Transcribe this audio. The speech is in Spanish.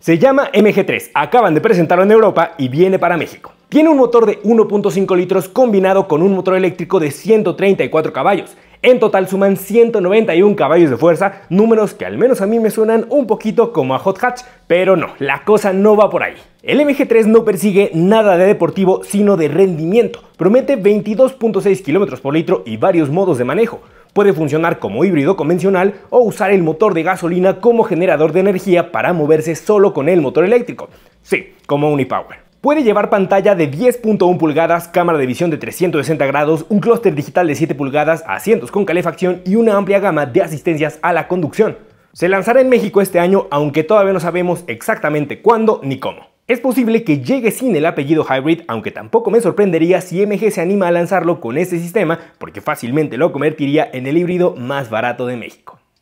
Se llama MG3, acaban de presentarlo en Europa y viene para México. Tiene un motor de 1.5 litros combinado con un motor eléctrico de 134 caballos. En total suman 191 caballos de fuerza, números que al menos a mí me suenan un poquito como a Hot Hatch, pero no, la cosa no va por ahí. El MG3 no persigue nada de deportivo, sino de rendimiento. Promete 22.6 km por litro y varios modos de manejo. Puede funcionar como híbrido convencional o usar el motor de gasolina como generador de energía para moverse solo con el motor eléctrico. Sí, como Unipower. Puede llevar pantalla de 10.1 pulgadas, cámara de visión de 360 grados, un clúster digital de 7 pulgadas, asientos con calefacción y una amplia gama de asistencias a la conducción. Se lanzará en México este año, aunque todavía no sabemos exactamente cuándo ni cómo. Es posible que llegue sin el apellido Hybrid, aunque tampoco me sorprendería si MG se anima a lanzarlo con este sistema, porque fácilmente lo convertiría en el híbrido más barato de México.